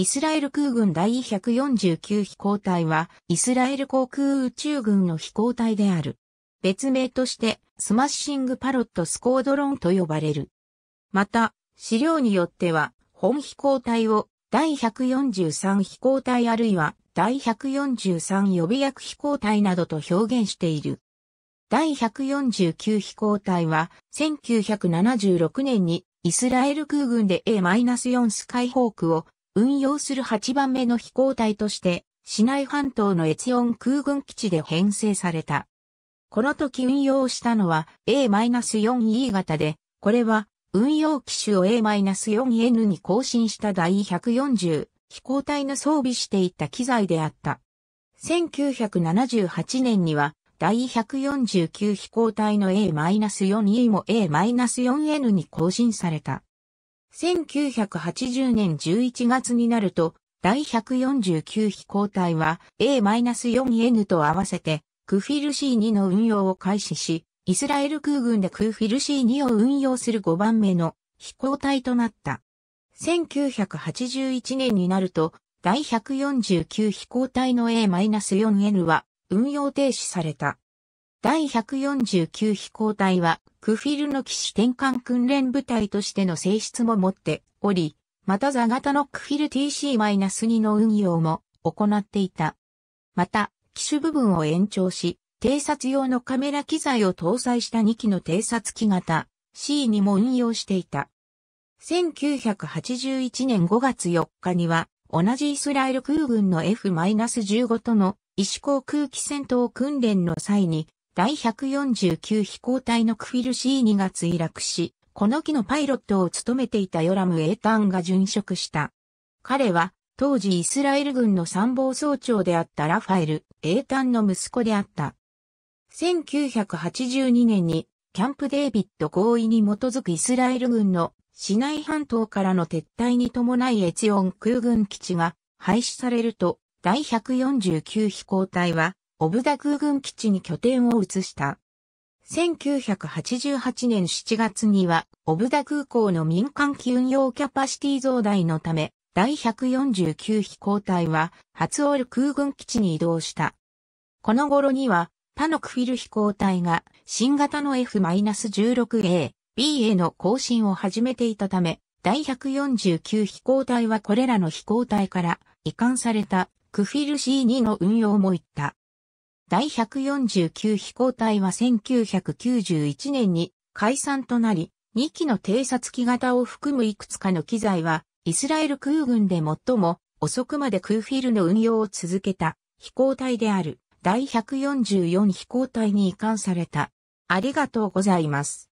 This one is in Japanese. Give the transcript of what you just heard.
イスラエル空軍第149飛行隊は、イスラエル航空宇宙軍の飛行隊である。別名として、スマッシングパロットスコードロンと呼ばれる。また、資料によっては、本飛行隊を第143飛行隊あるいは第143予備役飛行隊などと表現している。第149飛行隊は1976年にイスラエル空軍で A-4 スカイホークを運用する8番目の飛行隊として、市内半島の越音空軍基地で編成された。この時運用したのは A-4E 型で、これは運用機種を A-4N に更新した第140飛行隊の装備していた機材であった。1978年には第149飛行隊の A-4E も A-4N に更新された。1980年11月になると、第149飛行隊は A-4N と合わせてクフィル C2 の運用を開始し、イスラエル空軍でクフィル C2 を運用する5番目の飛行隊となった。1981年になると、第149飛行隊の A-4N は運用停止された。第149飛行隊は、クフィルの騎士転換訓練部隊としての性質も持っており、また座型のクフィル TC-2 の運用も行っていた。また、機種部分を延長し、偵察用のカメラ機材を搭載した2機の偵察機型 C にも運用していた。1981年5月4日には、同じイスラエル空軍の F-15 との石航空機戦闘訓練の際に第149飛行隊のクフィル C2 が墜落し、この機のパイロットを務めていたヨラム・エータンが殉職した。彼は、当時イスラエル軍の参謀総長であったラファエル・エータンの息子であった。1982年に、キャンプ・デービッド合意に基づくイスラエル軍の市内半島からの撤退に伴いエチオン空軍基地が廃止されると、第149飛行隊はオブダ空軍基地に拠点を移した。1988年7月には、オブダ空港の民間機運用キャパシティ増大のため、第149飛行隊は、初オール空軍基地に移動した。この頃には、他のクフィル飛行隊が、新型の F-16A、B への更新を始めていたため、第149飛行隊はこれらの飛行隊から移管されたクフィル C2 の運用も行った。第149飛行隊は1991年に解散となり、2機の偵察機型を含むいくつかの機材は、イスラエル空軍で最も遅くまで空フィルの運用を続けた飛行隊である第144飛行隊に移管された。ありがとうございます。